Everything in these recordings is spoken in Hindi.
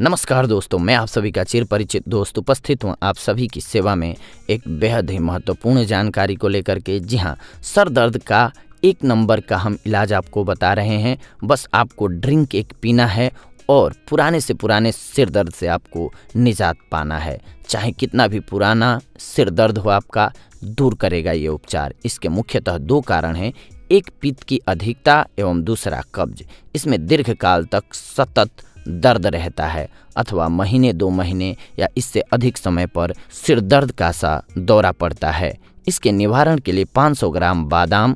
नमस्कार दोस्तों मैं आप सभी का चिर परिचित दोस्त उपस्थित हूँ आप सभी की सेवा में एक बेहद ही महत्वपूर्ण जानकारी को लेकर के जी हाँ सर दर्द का एक नंबर का हम इलाज आपको बता रहे हैं बस आपको ड्रिंक एक पीना है और पुराने से पुराने सिर दर्द से आपको निजात पाना है चाहे कितना भी पुराना सिर दर्द हो आपका दूर करेगा ये उपचार इसके मुख्यतः दो कारण हैं एक पित्त की अधिकता एवं दूसरा कब्ज इसमें दीर्घकाल तक सतत दर्द रहता है अथवा महीने दो महीने या इससे अधिक समय पर सिर दर्द का सा दौरा पड़ता है इसके निवारण के लिए 500 ग्राम बादाम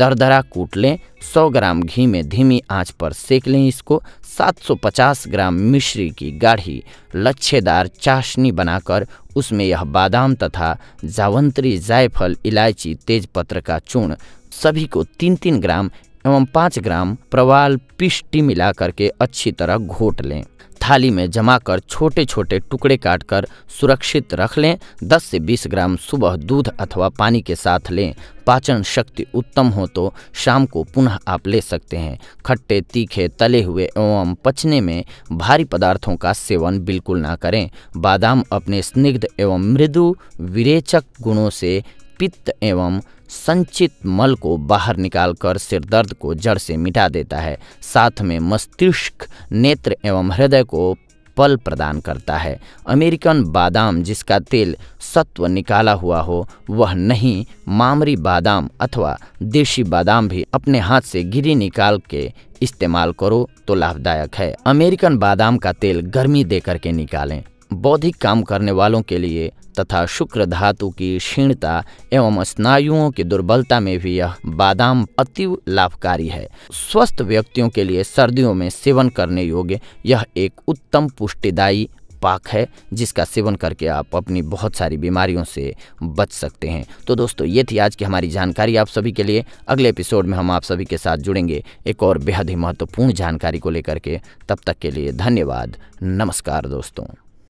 दरदरा कूट लें 100 ग्राम घी में धीमी आंच पर सेक लें इसको 750 ग्राम मिश्री की गाढ़ी लच्छेदार चाशनी बनाकर उसमें यह बादाम तथा जावंत्री जायफल इलायची तेजपत्र का चूर्ण सभी को तीन तीन ग्राम एवं पाँच ग्राम प्रवाल पिष्टी मिलाकर के अच्छी तरह घोट लें थाली में जमा कर छोटे छोटे टुकड़े काटकर सुरक्षित रख लें 10 से 20 ग्राम सुबह दूध अथवा पानी के साथ लें पाचन शक्ति उत्तम हो तो शाम को पुनः आप ले सकते हैं खट्टे तीखे तले हुए एवं पचने में भारी पदार्थों का सेवन बिल्कुल ना करें बादाम अपने स्निग्ध एवं मृदु विरेचक गुणों से पित्त एवं संचित मल को बाहर निकालकर सिरदर्द को जड़ से मिटा देता है साथ में मस्तिष्क नेत्र एवं हृदय को पल प्रदान करता है अमेरिकन बादाम जिसका तेल सत्व निकाला हुआ हो वह नहीं मामरी बादाम अथवा देशी बादाम भी अपने हाथ से गिरी निकाल के इस्तेमाल करो तो लाभदायक है अमेरिकन बादाम का तेल गर्मी दे करके निकालें बौद्धिक काम करने वालों के लिए तथा शुक्र धातु की क्षीणता एवं स्नायुओं की दुर्बलता में भी यह बादाम अति लाभकारी है स्वस्थ व्यक्तियों के लिए सर्दियों में सेवन करने योग्य यह एक उत्तम पुष्टिदायी पाक है जिसका सेवन करके आप अपनी बहुत सारी बीमारियों से बच सकते हैं तो दोस्तों ये थी आज की हमारी जानकारी आप सभी के लिए अगले एपिसोड में हम आप सभी के साथ जुड़ेंगे एक और बेहद ही महत्वपूर्ण जानकारी को लेकर के तब तक के लिए धन्यवाद नमस्कार दोस्तों